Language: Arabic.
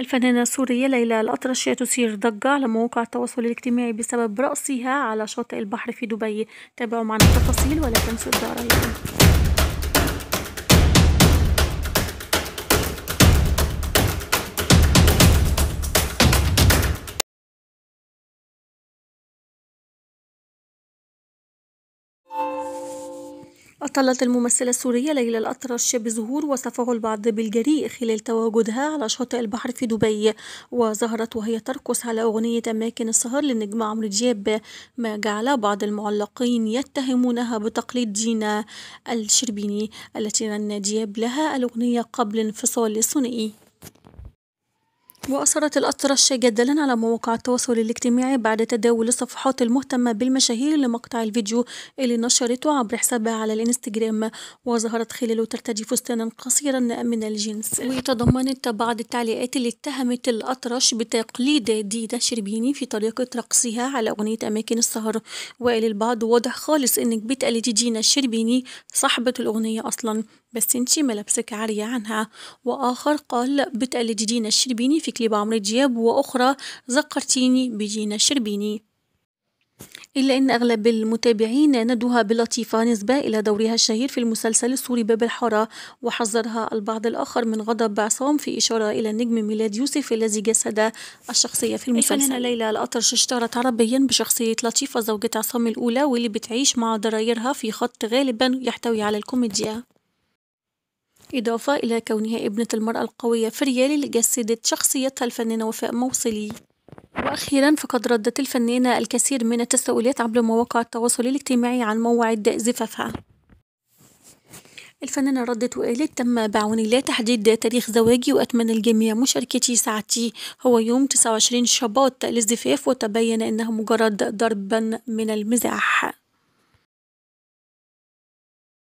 الفنانة السورية ليلى الأطرشية تثير ضجة على مواقع التواصل الاجتماعي بسبب رقصها على شاطئ البحر في دبي تابعوا معنا التفاصيل ولا تنسوا الدعاء أطلت الممثلة السورية ليلى الأطرش بظهور وصفه البعض بالجريء خلال تواجدها على شاطئ البحر في دبي وظهرت وهي ترقص على أغنية أماكن السهر للنجم عمرو دياب ما جعل بعض المعلقين يتهمونها بتقليد دينا الشربيني التي رن دياب لها الأغنية قبل انفصال الثنائي وأثارت الأطرش جدلا على مواقع التواصل الاجتماعي بعد تداول الصفحات المهتمة بالمشاهير لمقطع الفيديو اللي نشرته عبر حسابها على الانستجرام وظهرت خلاله ترتدي فستانا قصيرا من الجنس وتضمنت بعض التعليقات اللي اتهمت الأطرش بتقليد ديدا شربيني في طريقة رقصها على أغنية أماكن السهر وقال البعض واضح خالص إنك بتقلدي دينا شربيني صاحبة الأغنية أصلا بس انتي ملابسك عارية عنها وآخر قال بتقلد دينا الشربيني في كليب عمرو دياب وأخرى ذكرتيني بدينا الشربيني إلا أن أغلب المتابعين ندوها بلطيفة نسبة إلى دورها الشهير في المسلسل السوري باب الحارة وحذرها البعض الآخر من غضب عصام في إشارة إلى نجم ميلاد يوسف الذي جسد الشخصية في يعني المسلسل إيه ليلى الأطرش اشتهرت عربيا بشخصية لطيفة زوجة عصام الأولى واللي بتعيش مع ضرايرها في خط غالبا يحتوي على الكوميديا إضافة إلى كونها ابنة المرأة القوية في اللي جسدت شخصيتها الفنانة وفاء موصلي وأخيرا فقد ردت الفنانة الكثير من التساؤلات عبر مواقع التواصل الاجتماعي عن موعد زفافها الفنانة ردت وقالت تم بعوني لا تحديد تاريخ زواجي وأتمنى الجميع مشاركتي ساعتي هو يوم 29 شباط للزفاف وتبين أنه مجرد ضربا من المزاح